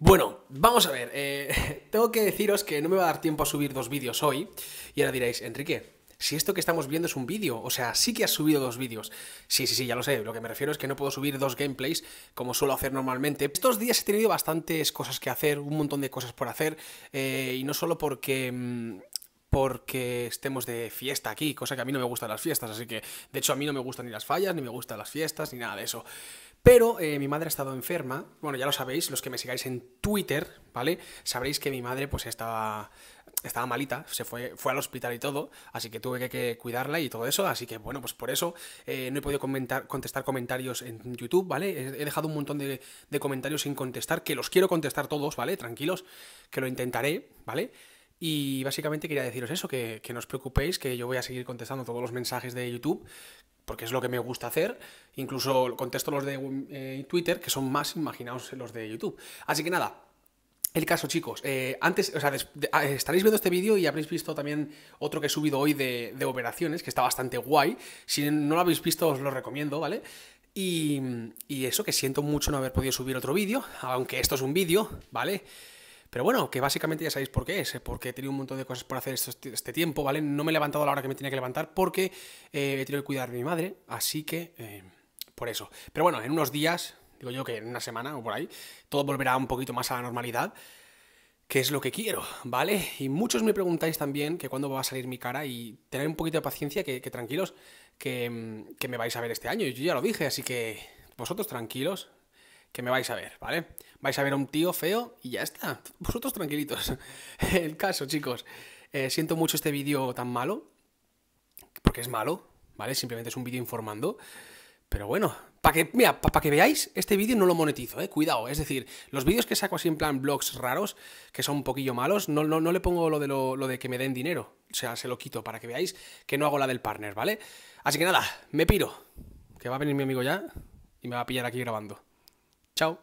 Bueno, vamos a ver. Eh, tengo que deciros que no me va a dar tiempo a subir dos vídeos hoy. Y ahora diréis, Enrique, si esto que estamos viendo es un vídeo, o sea, sí que has subido dos vídeos. Sí, sí, sí, ya lo sé. Lo que me refiero es que no puedo subir dos gameplays como suelo hacer normalmente. Estos días he tenido bastantes cosas que hacer, un montón de cosas por hacer, eh, y no solo porque mm, porque estemos de fiesta aquí, cosa que a mí no me gustan las fiestas, así que de hecho a mí no me gustan ni las fallas, ni me gustan las fiestas, ni nada de eso. Pero eh, mi madre ha estado enferma, bueno, ya lo sabéis, los que me sigáis en Twitter, ¿vale? Sabréis que mi madre pues estaba, estaba malita, se fue, fue al hospital y todo, así que tuve que, cuidarla y todo eso, así que bueno, pues por eso eh, no he podido comentar, contestar comentarios en YouTube, ¿vale? He, dejado un montón de comentarios sin contestar, que los quiero contestar todos, ¿vale? Tranquilos, que lo intentaré, ¿vale? Y básicamente quería deciros eso, que, que no os preocupéis, que yo voy a seguir contestando todos los mensajes de YouTube, porque es lo que me gusta hacer. Incluso contesto los de eh, Twitter, que son más, imaginados los de YouTube. Así que nada, el caso, chicos, eh, antes, o sea, ah, estaréis viendo este vídeo y habréis visto también otro que he subido hoy de, operaciones, que está bastante guay. Si no lo habéis visto, os lo recomiendo, ¿vale? Y, y eso, que siento mucho no haber podido subir otro vídeo, aunque esto es un vídeo, ¿vale? Pero bueno, que básicamente ya sabéis por qué es, eh, porque he tenido un montón de cosas por hacer este tiempo, ¿vale? No me he levantado a la hora que me tenía que levantar porque eh, he tenido que cuidar de mi madre, así que eh, por eso. Pero bueno, en unos días, digo yo que en una semana o por ahí, todo volverá un poquito más a la normalidad, que es lo que quiero, ¿vale? Y muchos me preguntáis también que cuándo va a salir mi cara y tener un poquito de paciencia, que, tranquilos, que, mm, que me vais a ver este año. Yo ya lo dije, así que vosotros tranquilos, que me vais a ver, ¿vale? Vais a ver a un tío feo y ya está. Vosotros tranquilitos. El caso, chicos. Eh, siento mucho este vídeo tan malo, porque es malo, ¿vale? Simplemente es un vídeo informando. Pero bueno, para que, veáis, este vídeo no lo monetizo, eh, cuidado. Es decir, los vídeos que saco así en plan blogs raros, que son un poquillo malos, no, no, le pongo lo de, lo, de que me den dinero. O sea, se lo quito para que veáis que no hago la del partner, ¿vale? Así que nada, me piro. Que va a venir mi amigo ya y me va a pillar aquí grabando. Ciao